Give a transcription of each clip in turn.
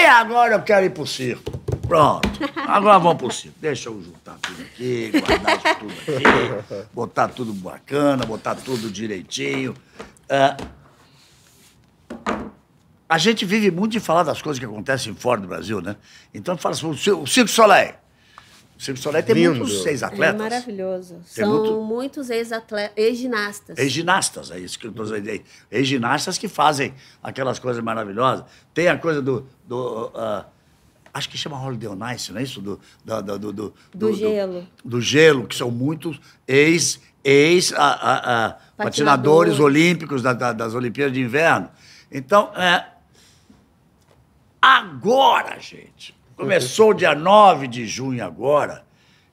Aí agora eu quero ir pro circo. Pronto. Agora vamos pro circo. Deixa eu juntar tudo aqui, guardar tudo aqui, botar tudo bacana, botar tudo direitinho. Uh, a gente vive muito de falar das coisas que acontecem fora do Brasil, né? Então fala assim, o Circo Soleil. O Circo Soleil tem Lindo. muitos ex-atletas. É maravilhoso. Tem São muito... muitos ex-ginastas. Ex ex-ginastas, é isso que eu estou dizendo. Ex-ginastas que fazem aquelas coisas maravilhosas. Tem a coisa do. do uh, acho que chama Holiday on não é isso? Do, do, do, do, do, do gelo. Do, do, gelo, que são muitos ex, ex ah, ah, patinadores olímpicos da, da, das Olimpíadas de Inverno. Então, é, agora, gente, Começou dia 9 de junho agora.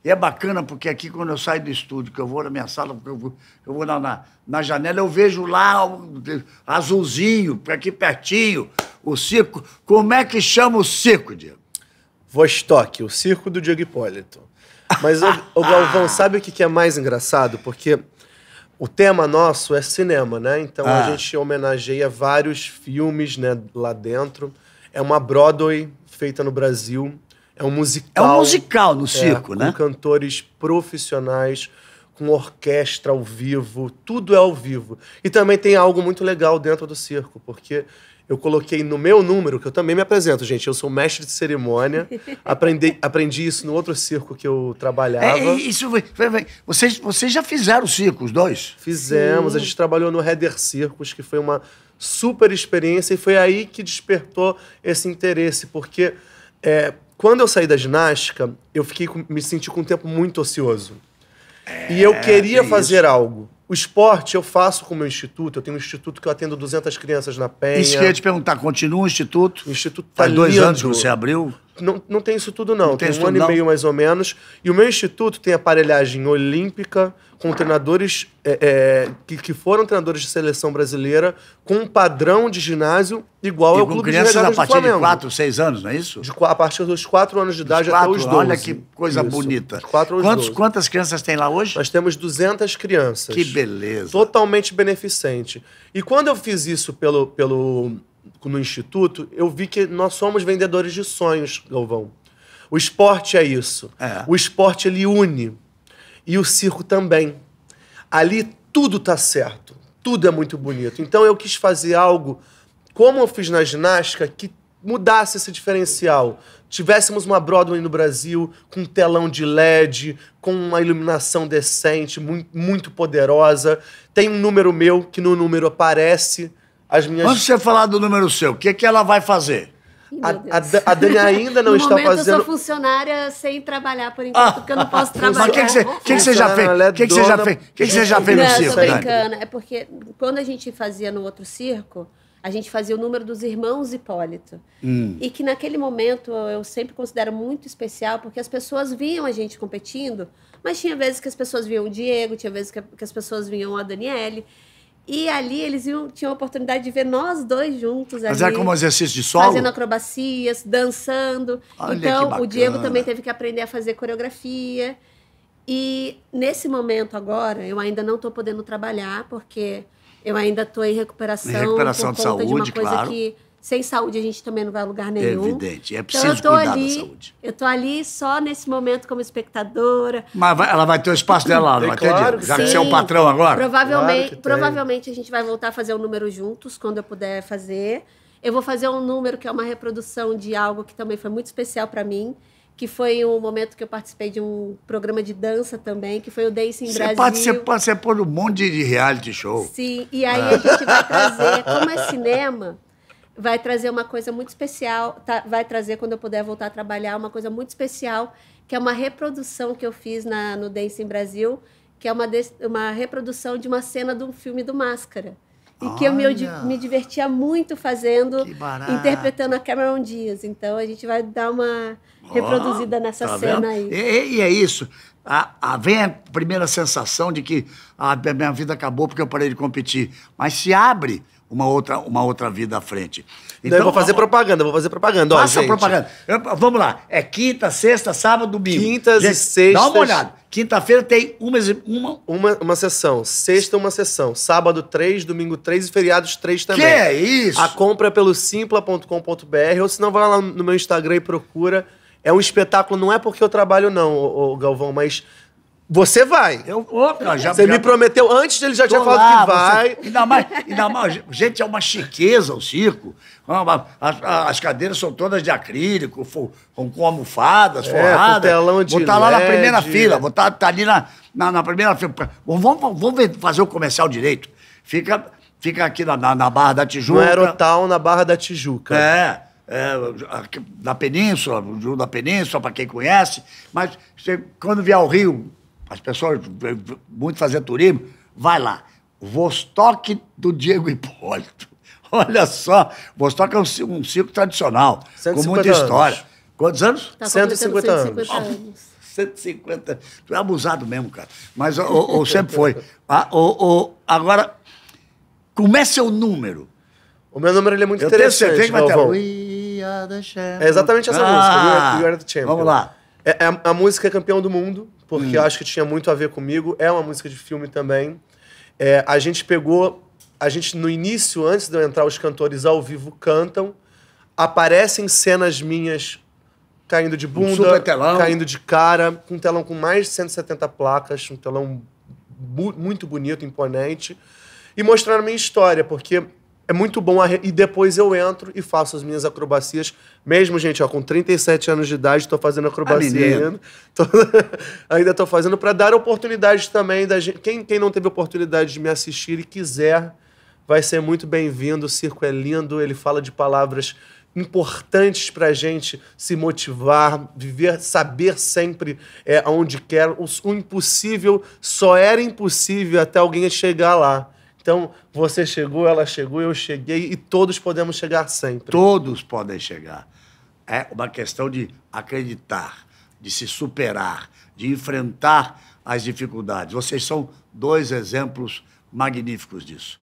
E é bacana porque aqui, quando eu saio do estúdio, que eu vou na minha sala, porque eu vou, eu vou na, na, na janela, eu vejo lá azulzinho, aqui pertinho, o circo. Como é que chama o circo, Diego? Vostok, o circo do Diego Hipólito. Mas o, o Galvão, sabe o que é mais engraçado? Porque o tema nosso é cinema, né? Então ah. a gente homenageia vários filmes né, lá dentro. É uma Broadway feita no Brasil. É um musical. É um musical no é, circo, né? Com cantores profissionais, com orquestra ao vivo, tudo é ao vivo. E também tem algo muito legal dentro do circo, porque eu coloquei no meu número, que eu também me apresento, gente. Eu sou mestre de cerimônia. Aprendi, aprendi isso no outro circo que eu trabalhava. É, é isso foi, foi, foi. Vocês, vocês já fizeram circo, os dois? Fizemos. Sim. A gente trabalhou no Header Circos, que foi uma super experiência e foi aí que despertou esse interesse, porque é, quando eu saí da ginástica, eu fiquei com, me senti com um tempo muito ocioso. É, e eu é, queria é fazer algo. O esporte eu faço com o meu instituto. Eu tenho um instituto que eu atendo 200 crianças na Penha. Isso que eu ia te perguntar. Continua o instituto? O instituto tá Faz dois anos que você abriu? não, não tem isso tudo, não. não tem, tem um ano não. e meio, mais ou menos. E o meu instituto tem aparelhagem olímpica com treinadores é, é, que, que foram treinadores de seleção brasileira com um padrão de ginásio igual e ao clube de regatas a partir de 4, 6 anos, não é isso? De, a partir dos 4 anos de idade quatro, até os 12. Olha que coisa isso. bonita. Quantos, quantas crianças tem lá hoje? Nós temos 200 crianças. Que beleza. Totalmente beneficente. E quando eu fiz isso pelo, pelo no Instituto, eu vi que nós somos vendedores de sonhos, Galvão. O esporte é isso. É. O esporte ele une. E o circo também. Ali tudo tá certo. Tudo é muito bonito. Então eu quis fazer algo, como eu fiz na ginástica, que mudasse esse diferencial. Tivéssemos uma Broadway no Brasil, com um telão de LED, com uma iluminação decente, muito, muito poderosa. Tem um número meu que no número aparece as minhas... Antes de você falar do número seu, o que, é que ela vai fazer? A, a, a, Dani ainda não está momento, fazendo. Eu sou funcionária sem trabalhar por enquanto, ah, porque eu não posso ah, trabalhar. Mas o que, é que, você, que, é que você já fez? O que, você já fez? O que, você já fez no circo? Não, brincando. É porque quando a gente fazia no outro circo, a gente fazia o número dos irmãos Hipólito. Hum. E que naquele momento eu sempre considero muito especial, porque as pessoas viam a gente competindo, mas tinha vezes que as pessoas viam o Diego, tinha vezes que, que as pessoas viam a Daniele. E ali eles iam, tinham a oportunidade de ver nós dois juntos. Mas ali, era como exercício de solo? Fazendo acrobacias, dançando. Olha então, o Diego também teve que aprender a fazer coreografia. E nesse momento agora, eu ainda não estou podendo trabalhar, porque eu ainda estou em recuperação, em recuperação por conta de, saúde, de uma coisa claro. que sem saúde a gente também não vai a lugar nenhum. É evidente, é então, preciso então, cuidar ali, da saúde. Eu estou ali só nesse momento como espectadora. Mas vai, ela vai ter o espaço dela lá, não vai claro ter Já que você é o patrão agora. Provavelmente, claro provavelmente a gente vai voltar a fazer um número juntos, quando eu puder fazer. Eu vou fazer um número que é uma reprodução de algo que também foi muito especial para mim, que foi um momento que eu participei de um programa de dança também, que foi o Dance in Brasil. Você participou de um monte de reality show. Sim, e aí a gente vai trazer, como é cinema vai trazer uma coisa muito especial, tá, vai trazer, quando eu puder voltar a trabalhar, uma coisa muito especial, que é uma reprodução que eu fiz na, no Dance em Brasil, que é uma, de, uma reprodução de uma cena de um filme do Máscara. E Olha. que eu me, me, divertia muito fazendo, interpretando a Cameron Diaz. Então a gente vai dar uma reproduzida oh, nessa tá cena vendo? aí. E, e, é isso. A, ah, a, ah, vem a primeira sensação de que a, ah, a minha vida acabou porque eu parei de competir. Mas se abre uma outra, uma outra vida à frente. Então, eu vou então, fazer propaganda, vou fazer propaganda. Faça Ó, propaganda. Eu, vamos lá. É quinta, sexta, sábado, domingo. Quintas gente, e sextas. Dá uma olhada. Quinta-feira tem uma, uma... uma. Uma sessão. Sexta, uma sessão. Sábado, três. Domingo, três. E feriados, três também. Que é isso? A compra é pelo simpla.com.br ou se não, vai lá no meu Instagram e procura. É um espetáculo. Não é porque eu trabalho, não, o Galvão, mas você vai. Eu, você já, me prometeu antes, ele já tinha falado lá, que vai. Você, ainda mais, ainda mais, gente, é uma chiqueza o circo. É as, as cadeiras são todas de acrílico, com, com almofadas, é, forradas. telão de Botar lá na primeira fila, botar tá ali na, na, na primeira fila. Bom, vamos, fazer o comercial direito. Fica, fica aqui na, na, na Barra da Tijuca. No Aerotal, na Barra da Tijuca. É. É, na península, da península, para quem conhece, mas você, quando vier ao Rio, as pessoas, muito fazer turismo, vai lá. Vostok do Diego Hipólito. Olha só, Vostok é um, um circo tradicional, com muita história. Quantos anos? Tá 150, 150 anos. anos. 150. Tu é abusado mesmo, cara. Mas ou, sempre foi. Ah, ou, ou, agora, como é seu número? O meu número é muito Eu interessante. Tenho certeza que vai É exatamente essa ah, música, Are the Vamos lá. É, é a, a música campeão do mundo porque hum. eu acho que tinha muito a ver comigo. É uma música de filme também. É, a gente pegou. A gente, no início, antes de eu entrar, os cantores ao vivo cantam. Aparecem cenas minhas caindo de bunda, um caindo de cara, um telão com mais de 170 placas, um telão muito bonito, imponente, e mostraram a minha história, porque é muito bom. E depois eu entro e faço as minhas acrobacias. Mesmo, gente, ó, com 37 anos de idade, estou fazendo ah, acrobacia Ali, ainda. Tô... ainda estou fazendo para dar oportunidade também da gente. Quem, quem não teve oportunidade de me assistir e quiser, vai ser muito bem-vindo. O circo é lindo, ele fala de palavras importantes para a gente se motivar, viver, saber sempre é, aonde quer. O, o impossível só era impossível até alguém chegar lá. Então, você chegou, ela chegou, eu cheguei e todos podemos chegar sempre. Todos podem chegar. É uma questão de acreditar, de se superar, de enfrentar as dificuldades. Vocês são dois exemplos magníficos disso.